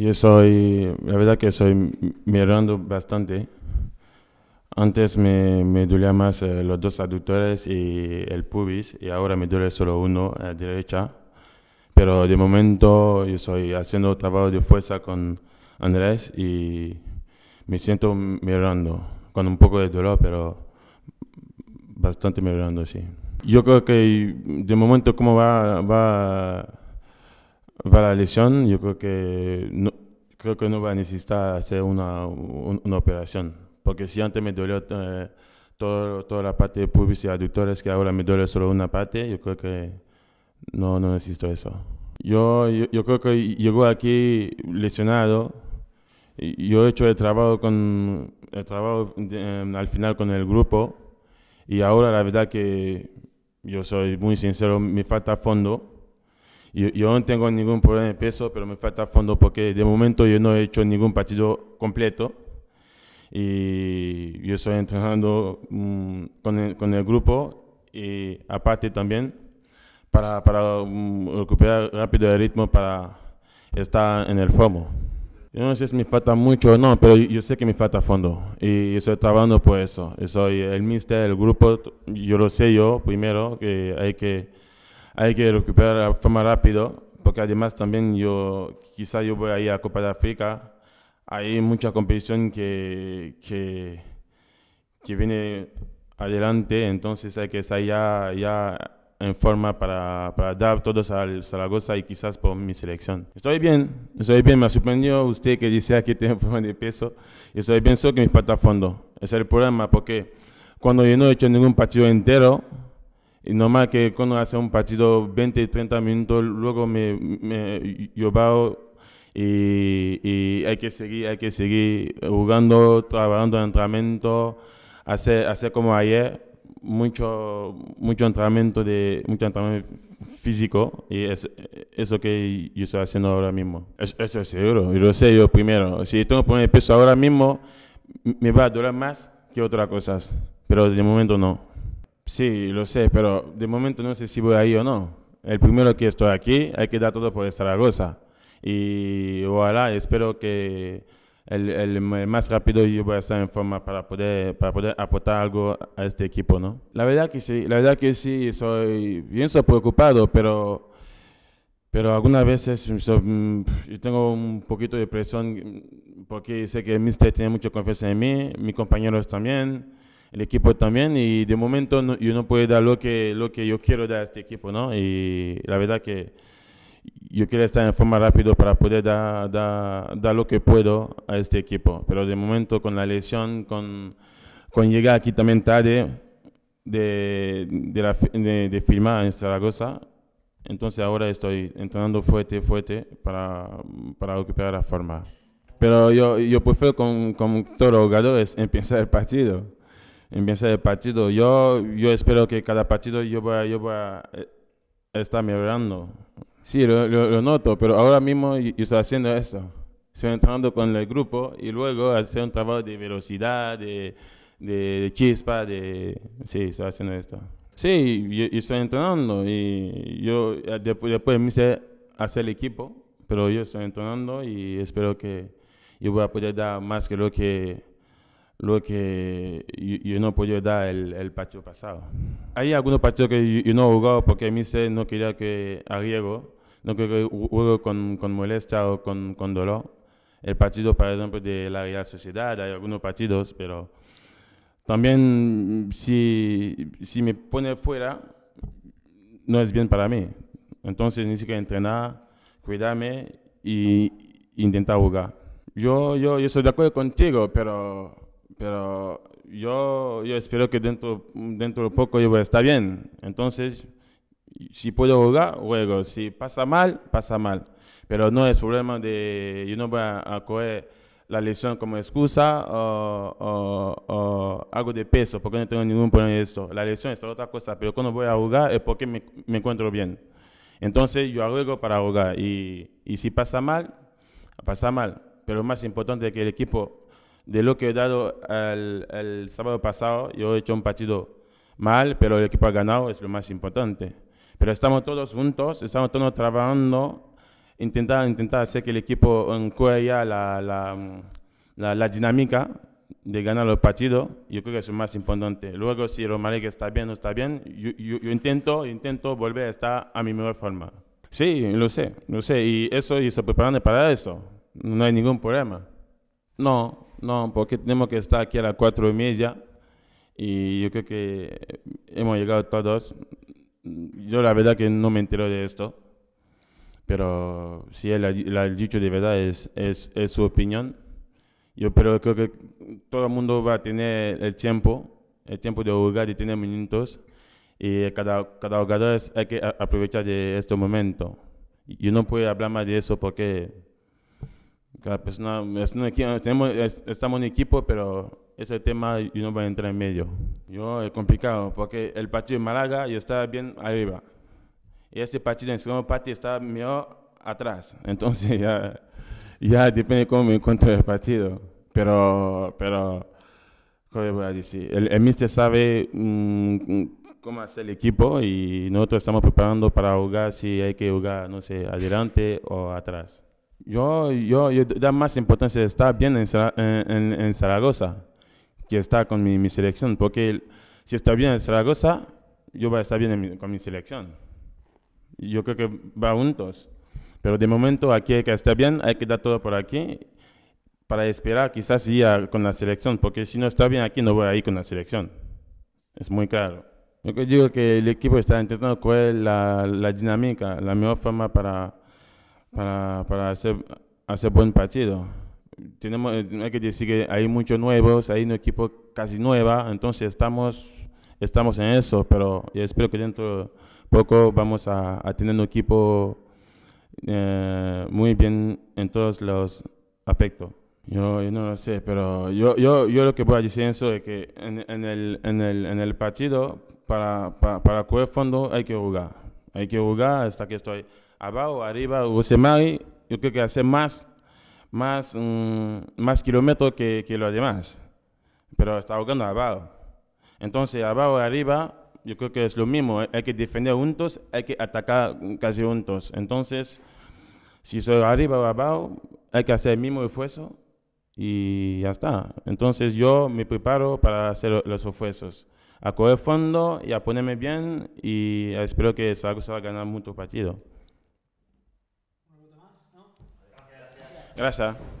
Yo soy, la verdad que soy mirando bastante. Antes me, me dolía más eh, los dos aductores y el pubis y ahora me duele solo uno a eh, la derecha. Pero de momento yo estoy haciendo trabajo de fuerza con Andrés y me siento mirando con un poco de dolor, pero bastante mirando, sí. Yo creo que de momento cómo va, va para la lesión, yo creo que no, creo que no va a necesitar hacer una, una operación, porque si antes me dolió eh, toda la parte de pubis y aductores, que ahora me duele solo una parte, yo creo que no, no necesito eso. Yo, yo, creo que llegó aquí lesionado. Yo he hecho el trabajo, con, el trabajo em, al final con el grupo y ahora la verdad que yo soy muy sincero, me falta fondo yo, no tengo ningún problema de peso, pero me falta fondo porque de momento yo no he hecho ningún partido completo. Y yo estoy entrenando mm, con, el, con, el, grupo y aparte también para, para mm, recuperar rápido el ritmo para estar en el fomo. Yo no sé si me falta mucho o no, pero yo sé que me falta fondo y estoy trabajando por eso. soy el mister, del grupo, yo lo sé yo primero, que hay que hay que recuperar de forma rápida, porque además también yo, quizá yo voy a ir a Copa de África, hay mucha competición que, que, viene adelante, entonces hay que estar ya, ya en forma para, para, dar todos al Zaragoza y quizás por mi selección. Estoy bien, estoy bien, me sorprendió usted que dice que tengo problema de peso, estoy bien, solo que me falta fondo, ese es el problema, porque cuando yo no he hecho ningún partido entero, y normal que cuando hace un partido 20, 30 minutos, luego me, me y, hay que seguir, hay que seguir jugando, trabajando en entrenamiento, hacer, hacer como ayer, mucho, mucho entrenamiento de, mucho entrenamiento físico y es eso que yo estoy haciendo ahora mismo. Eso, es seguro, yo lo sé yo primero. Si tengo que poner peso ahora mismo, me va a durar más que otras cosas, pero de momento no. Sí, lo sé, pero de momento no sé si voy ahí o no. El primero que estoy aquí, hay que dar todo por Zaragoza. Y voilà, espero que el, más rápido yo pueda a estar en forma para poder, para poder aportar algo a este equipo, ¿no? La verdad que sí, la verdad que sí, soy bien preocupado, pero, pero algunas veces mm, mm, yo tengo un poquito de presión porque sé que el mister tiene mucha confianza en mí, mis compañeros también el equipo también y de momento yo no puedo dar lo que, lo que yo quiero dar a este equipo, ¿no? Y la verdad que yo quiero estar en forma rápido para poder dar, lo que puedo a este equipo, pero de momento con la lesión, con, con llegar aquí también tarde de, de, firmar en Zaragoza, entonces ahora estoy entrenando fuerte, fuerte para, para recuperar la forma. Pero yo, yo prefiero con, con todos los jugadores empezar el partido empieza el partido. Yo, yo espero que cada partido yo voy, yo eh, estar mejorando. Sí, lo, noto, pero ahora mismo yo estoy haciendo eso. Estoy entrando con el grupo y luego hacer un trabajo de velocidad, de, chispa, de... Sí, estoy haciendo esto. Sí, yo, estoy entrenando y yo eh, después, después me hice hacer el equipo, pero yo estoy entrenando y espero que yo voy a poder dar más que lo que lo que pues yo, no podía dar el, el, partido pasado. Hay algunos partidos que yo, no he porque porque se no quería que arriesgo, no quería que juego con, con molestia o con, con dolor. El partido, por ejemplo, de la Real Sociedad, hay algunos partidos, pero también si, si me pone fuera, no es bien para mí. Entonces necesito entrenar, cuidarme y intentar jugar. Yo, yo, yo estoy de acuerdo contigo, pero pero yo, yo espero que dentro, dentro de poco yo voy a estar bien. Entonces, si puedo jugar, juego. Si pasa mal, pasa mal. Pero no es problema de, yo no voy a, coger la lesión como excusa o, algo de peso, porque no tengo ningún problema de esto. La lesión es otra cosa, pero cuando voy a jugar es porque me, encuentro bien. Entonces yo juego para jugar y, y si pasa mal, pasa mal. Pero lo más importante es que el equipo de lo que he dado el, sábado pasado. Yo he hecho un partido mal, pero el equipo ha ganado, es lo más importante. Pero estamos todos juntos, estamos todos trabajando, intentando intentar hacer que el equipo encuentre ya la, dinámica de ganar los partidos, yo creo que es lo más importante. Luego, si que está bien o no está bien, yo, intento, intento volver a estar a mi mejor forma. Sí, lo sé, lo sé. Y eso, y se preparan para eso. No hay ningún problema. No, no, porque tenemos que estar aquí a las cuatro y media y yo creo que hemos llegado todos. Yo la verdad que no me entero de esto, pero si él ha dicho de verdad es, es, su opinión. Yo pero creo que todo el mundo va a tener el tiempo, el tiempo de jugar y tener minutos y cada, cada jugador hay que aprovechar de este momento. Yo no puedo hablar más de eso porque cada persona, estamos en equipo, pero ese tema no va a entrar en medio. Yo es eh, complicado, porque el partido de Málaga yo estaba bien arriba. Y este partido en segundo partido está mejor atrás. Entonces ya, ya depende cómo me encuentro el partido. Pero, pero, ¿cómo voy a decir? El, el sabe mm, cómo hacer el equipo y nosotros estamos preparando para jugar si hay que jugar, no sé, adelante o atrás. Yo, yo, da más importancia estar bien en, Zaragoza que estar con mi, mi, selección, porque si está bien en Zaragoza, yo voy a estar bien con mi selección. Yo creo que va juntos. Pero de momento aquí hay que estar bien, hay que dar todo por aquí para esperar quizás ir con la selección, porque si no está bien aquí no voy a ir con la selección. Es muy claro. Yo digo que el equipo está intentando cuál la, la dinámica, la mejor forma para para, para hacer, hacer buen partido. Tenemos, eh, hay que decir que hay muchos nuevos, hay un equipo casi nueva, entonces estamos, estamos en eso, pero espero que dentro poco vamos a, tener un equipo eh, muy bien en todos los aspectos. Yo, no lo sé, pero yo, yo, yo lo que voy a decir eso es que en, el, en, el, en el partido, para, para, fondo, hay que jugar. Hay que jugar hasta que estoy abajo, arriba, Rosemary, yo creo que hace más, más, mm, más kilómetros que, los demás, pero está buscando abajo. Entonces, abajo, arriba, yo creo que es lo mismo, eh, hay que defender juntos, hay que atacar casi juntos. Entonces, si soy arriba o abajo, hay que hacer el mismo esfuerzo y ya está. Entonces yo me preparo para hacer los esfuerzos, a coger fondo y a ponerme bien y espero que a ganar mucho partidos. Gracias.